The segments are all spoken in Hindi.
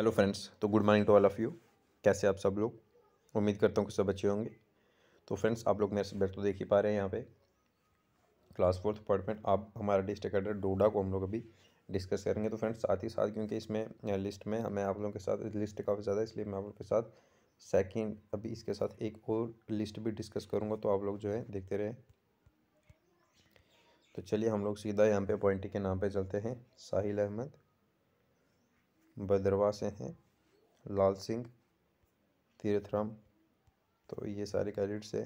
हेलो फ्रेंड्स तो good morning to all of you कैसे आप सब लोग उम्मीद करता हूँ कि सब अच्छे होंगे तो फ्रेंड्स आप लोग मेरे से तो देख ही पा रहे हैं यहाँ पे क्लास फोर्थ डिपार्टमेंट आप हमारा डिस्ट्रिक्ट एड्रेस डोडा को हम लोग अभी डिस्कस करेंगे तो फ्रेंड्स साथ ही साथ क्योंकि इसमें लिस्ट में मैं आप लोगों के साथ लिस्ट काफ़ी ज़्यादा इसलिए मैं आप लोग के साथ सेकेंड अभी इसके साथ एक और लिस्ट भी डिस्कस करूँगा तो आप लोग जो है देखते रहें तो चलिए हम लोग सीधा यहाँ पे अपॉइंटी के नाम पे चलते हैं साहिल अहमद भद्रवा से हैं लाल सिंह तीर्थराम तो ये सारे कैडिट्स हैं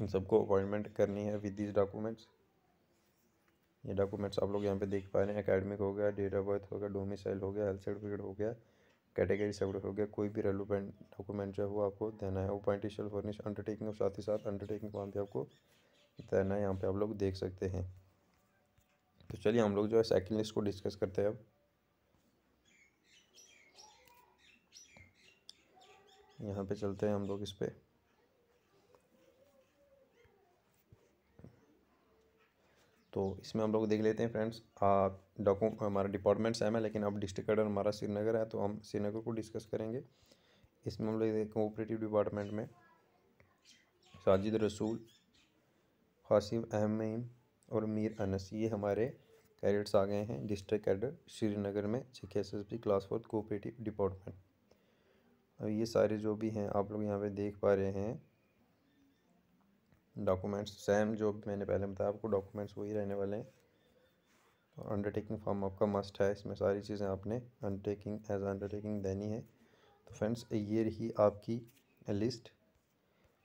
इन सबको अपॉइंटमेंट करनी है विद दिस डॉक्यूमेंट्स ये डॉक्यूमेंट्स आप लोग यहाँ पे देख पा रहे हैं अकेडमिक हो गया डेट ऑफ बर्थ हो गया डोमिसाइल हो गया हेल्थ सर्टिफिकेट हो गया कैटेगरी सर्टिफिकेट हो गया कोई भी रेलिवेंट डॉक्यूमेंट जो है वो आपको देना है अपॉइंटिशियल फर्निश अंडरटेकिंग और साथ ही साथ अंडरटेकिंग वहाँ पर आपको देना है यहाँ पर आप लोग देख सकते हैं तो चलिए हम लोग जो है सेकेंड लिस्ट को डिस्कस करते हैं अब यहाँ पे चलते हैं हम लोग इस पर तो इसमें हम लोग देख लेते हैं फ्रेंड्स डॉकू हमारा डिपार्टमेंट सेम है लेकिन अब डिस्ट्रिक्ट हेडर हमारा श्रीनगर है तो हम श्रीनगर को डिस्कस करेंगे इसमें हम लोग कोऑपरेटिव डिपार्टमेंट में साजिद रसूल हासिम अहमीम और मीर अनस ये हमारे कैडेट्स आ गए हैं डिस्ट्रिक्ट कैडर श्रीनगर में छः S S B class fourth cooperative department और ये सारे जो भी हैं आप लोग यहाँ पे देख पा रहे हैं डॉक्यूमेंट्स सेम जो मैंने पहले बताया आपको डॉक्यूमेंट्स वही रहने वाले हैं तो अंडरटेकिंग फॉर्म आपका मस्ट है इसमें सारी चीज़ें आपने अंडरटेकिंग एज अंडरटेकिंग देनी है तो फ्रेंड्स ये रही आपकी लिस्ट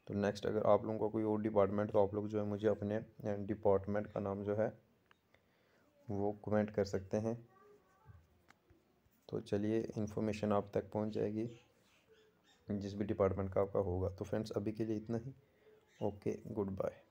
तो नेक्स्ट अगर आप लोगों का कोई और डिपार्टमेंट तो आप लोग जो है मुझे अपने डिपार्टमेंट का नाम जो है वो कमेंट कर सकते हैं तो चलिए इन्फॉर्मेशन आप तक पहुंच जाएगी जिस भी डिपार्टमेंट का आपका होगा तो फ्रेंड्स अभी के लिए इतना ही ओके गुड बाय